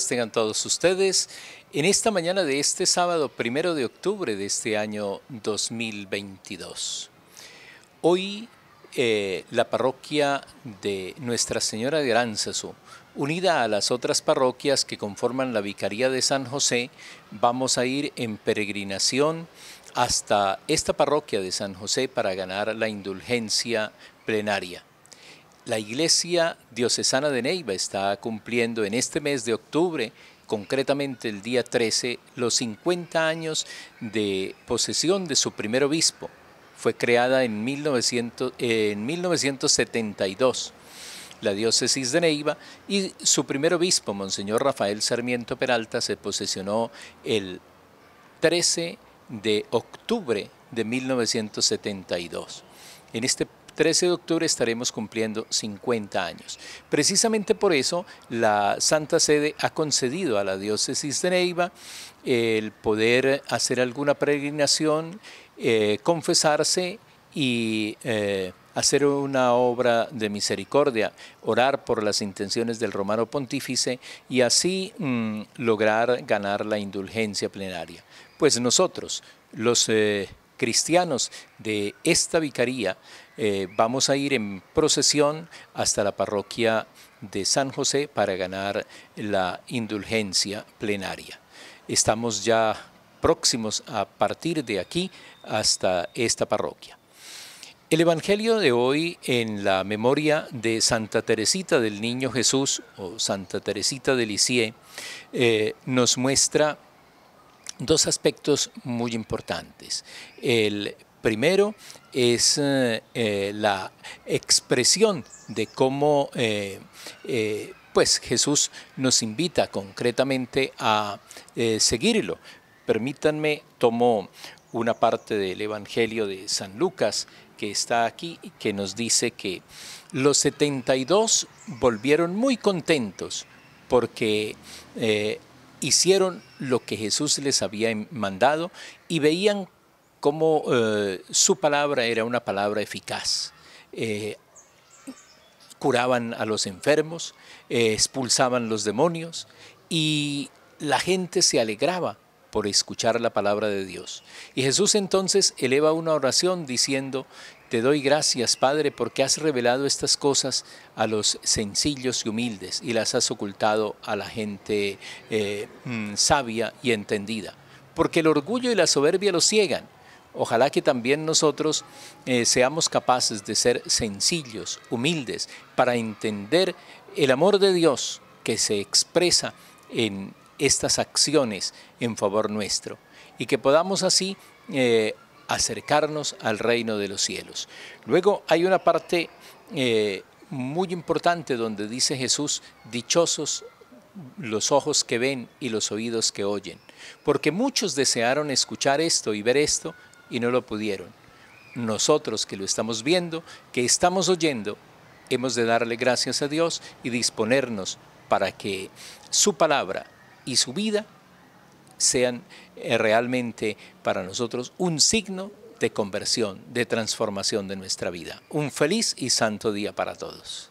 tengan todos ustedes. En esta mañana de este sábado, primero de octubre de este año 2022. Hoy eh, la parroquia de Nuestra Señora de Aránzazu, unida a las otras parroquias que conforman la Vicaría de San José, vamos a ir en peregrinación hasta esta parroquia de San José para ganar la indulgencia plenaria. La Iglesia Diocesana de Neiva está cumpliendo en este mes de octubre, concretamente el día 13, los 50 años de posesión de su primer obispo. Fue creada en, 1972 la diócesis de Neiva y su primer obispo, Monseñor Rafael Sarmiento Peralta, se posesionó el 13 de octubre de 1972. En este 13 de octubre estaremos cumpliendo 50 años. Precisamente por eso la Santa Sede ha concedido a la diócesis de Neiva el poder hacer alguna peregrinación, eh, confesarse y eh, hacer una obra de misericordia, orar por las intenciones del romano pontífice y así mm, lograr ganar la indulgencia plenaria. Pues nosotros, los... Eh, cristianos de esta vicaría, eh, vamos a ir en procesión hasta la parroquia de San José para ganar la indulgencia plenaria. Estamos ya próximos a partir de aquí hasta esta parroquia. El Evangelio de hoy en la memoria de Santa Teresita del Niño Jesús o Santa Teresita de Lisieux eh, nos muestra dos aspectos muy importantes. El primero es eh, eh, la expresión de cómo eh, pues Jesús nos invita concretamente a seguirlo. Permítanme, tomo una parte del Evangelio de San Lucas que está aquí, que nos dice que los 72 volvieron muy contentos porque hicieron lo que Jesús les había mandado y veían cómo eh, su palabra era una palabra eficaz. Eh, curaban a los enfermos, eh, expulsaban los demonios y la gente se alegraba por escuchar la palabra de Dios. Y Jesús entonces eleva una oración diciendo, te doy gracias, Padre, porque has revelado estas cosas a los sencillos y humildes y las has ocultado a la gente eh, mm, sabia y entendida. Porque el orgullo y la soberbia los ciegan. Ojalá que también nosotros eh, seamos capaces de ser sencillos, humildes, para entender el amor de Dios que se expresa en estas acciones en favor nuestro y que podamos así eh, acercarnos al reino de los cielos. Luego hay una parte eh, muy importante donde dice Jesús, dichosos los ojos que ven y los oídos que oyen, porque muchos desearon escuchar esto y ver esto y no lo pudieron. Nosotros que lo estamos viendo, que estamos oyendo, hemos de darle gracias a Dios y disponernos para que su palabra y su vida sean eh, realmente para nosotros un signo de conversión, de transformación de nuestra vida. Un feliz y santo día para todos.